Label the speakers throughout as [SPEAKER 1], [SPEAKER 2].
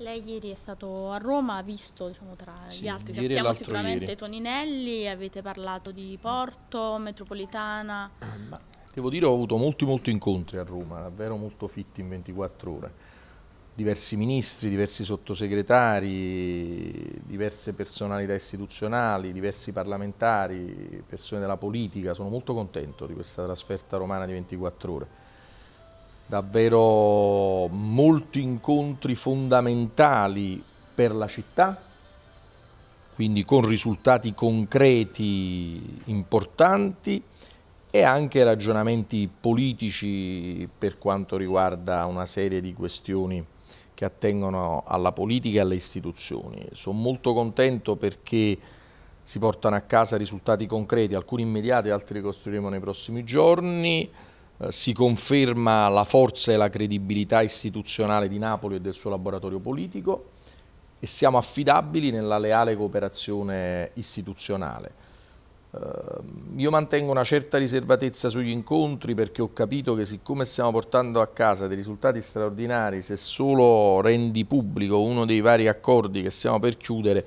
[SPEAKER 1] Lei ieri è stato a Roma, ha visto diciamo, tra sì, gli altri, ieri sappiamo sicuramente ieri. Toninelli, avete parlato di Porto, Metropolitana. Ma devo dire ho avuto molti molti incontri a Roma, davvero molto fitti in 24 ore. Diversi ministri, diversi sottosegretari, diverse personalità istituzionali, diversi parlamentari, persone della politica. Sono molto contento di questa trasferta romana di 24 ore davvero molti incontri fondamentali per la città, quindi con risultati concreti importanti e anche ragionamenti politici per quanto riguarda una serie di questioni che attengono alla politica e alle istituzioni. Sono molto contento perché si portano a casa risultati concreti, alcuni immediati, altri li costruiremo nei prossimi giorni. Eh, si conferma la forza e la credibilità istituzionale di Napoli e del suo laboratorio politico e siamo affidabili nella leale cooperazione istituzionale. Eh, io mantengo una certa riservatezza sugli incontri perché ho capito che siccome stiamo portando a casa dei risultati straordinari, se solo rendi pubblico uno dei vari accordi che stiamo per chiudere,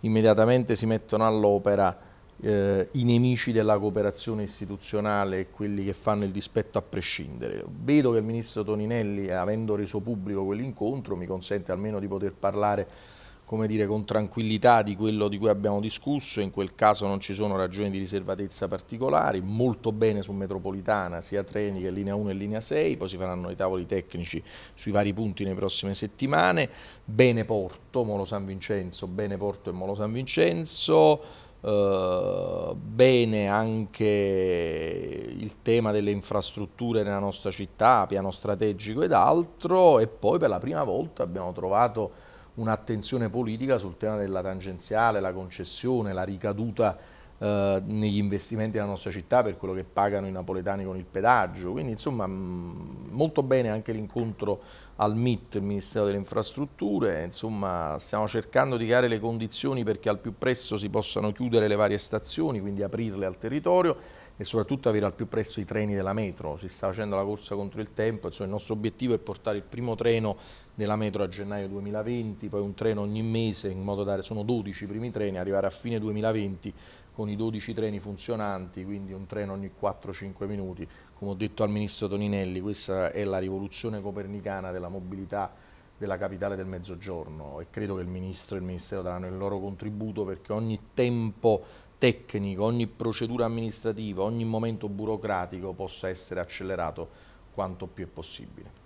[SPEAKER 1] immediatamente si mettono all'opera eh, i nemici della cooperazione istituzionale e quelli che fanno il dispetto a prescindere. Vedo che il ministro Toninelli, avendo reso pubblico quell'incontro, mi consente almeno di poter parlare come dire, con tranquillità di quello di cui abbiamo discusso, in quel caso non ci sono ragioni di riservatezza particolari, molto bene su metropolitana, sia treni che linea 1 e linea 6, poi si faranno i tavoli tecnici sui vari punti nelle prossime settimane, bene Porto, Molo San Vincenzo, bene Porto e Molo San Vincenzo, eh, bene anche il tema delle infrastrutture nella nostra città, piano strategico ed altro e poi per la prima volta abbiamo trovato un'attenzione politica sul tema della tangenziale, la concessione, la ricaduta eh, negli investimenti della nostra città per quello che pagano i napoletani con il pedaggio, quindi insomma molto bene anche l'incontro al MIT, il Ministero delle Infrastrutture, insomma stiamo cercando di creare le condizioni perché al più presto si possano chiudere le varie stazioni, quindi aprirle al territorio e soprattutto avere al più presto i treni della metro, si sta facendo la corsa contro il tempo, insomma il nostro obiettivo è portare il primo treno della metro a gennaio 2020, poi un treno ogni mese in modo da sono 12 i primi treni, arrivare a fine 2020 con i 12 treni funzionanti, quindi un treno ogni 4-5 minuti, come ho detto al Ministro Toninelli, questa è la rivoluzione copernicana della mobilità della capitale del Mezzogiorno e credo che il Ministro e il Ministero daranno il loro contributo perché ogni tempo tecnico, ogni procedura amministrativa, ogni momento burocratico possa essere accelerato quanto più è possibile.